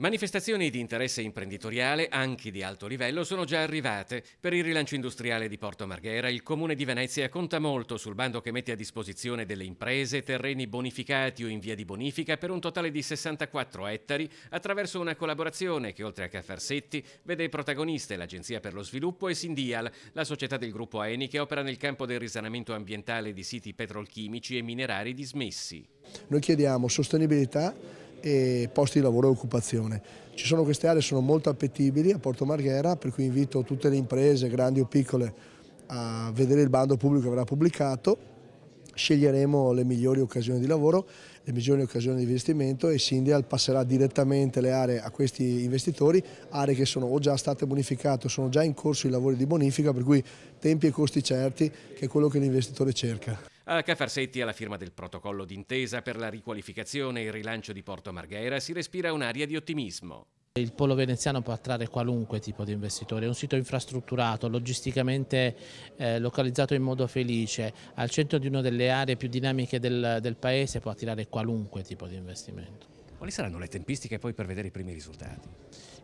Manifestazioni di interesse imprenditoriale, anche di alto livello, sono già arrivate. Per il rilancio industriale di Porto Marghera, il Comune di Venezia conta molto sul bando che mette a disposizione delle imprese terreni bonificati o in via di bonifica per un totale di 64 ettari attraverso una collaborazione che, oltre a Caffarsetti, vede protagoniste l'Agenzia per lo Sviluppo e Sindial, la società del gruppo AENI che opera nel campo del risanamento ambientale di siti petrolchimici e minerari dismessi. Noi chiediamo sostenibilità e posti di lavoro e occupazione. Ci sono queste aree, sono molto appetibili a Porto Marghera, per cui invito tutte le imprese, grandi o piccole, a vedere il bando pubblico che verrà pubblicato, sceglieremo le migliori occasioni di lavoro, le migliori occasioni di investimento e Sindial passerà direttamente le aree a questi investitori, aree che sono o già state bonificate o sono già in corso i lavori di bonifica, per cui tempi e costi certi, che è quello che l'investitore cerca. Al Cafarsetti alla firma del protocollo d'intesa per la riqualificazione e il rilancio di Porto Marghera si respira un'aria di ottimismo. Il polo veneziano può attrarre qualunque tipo di investitore, è un sito infrastrutturato, logisticamente eh, localizzato in modo felice, al centro di una delle aree più dinamiche del, del paese può attirare qualunque tipo di investimento. Quali saranno le tempistiche poi per vedere i primi risultati?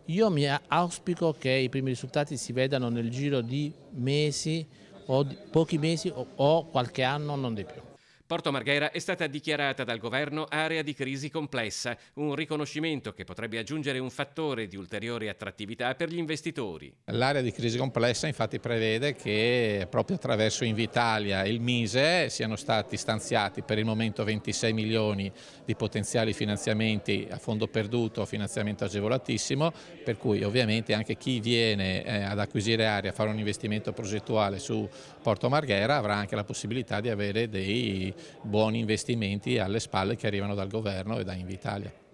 Io mi auspico che i primi risultati si vedano nel giro di mesi o pochi mesi o, qualche anno, non di più. Porto Marghera è stata dichiarata dal governo area di crisi complessa, un riconoscimento che potrebbe aggiungere un fattore di ulteriore attrattività per gli investitori. L'area di crisi complessa infatti prevede che proprio attraverso Invitalia e il Mise siano stati stanziati per il momento 26 milioni di potenziali finanziamenti a fondo perduto, finanziamento agevolatissimo, per cui ovviamente anche chi viene eh, ad acquisire aria a fare un investimento progettuale su Porto Marghera avrà anche la possibilità di avere dei buoni investimenti alle spalle che arrivano dal governo e da Invitalia.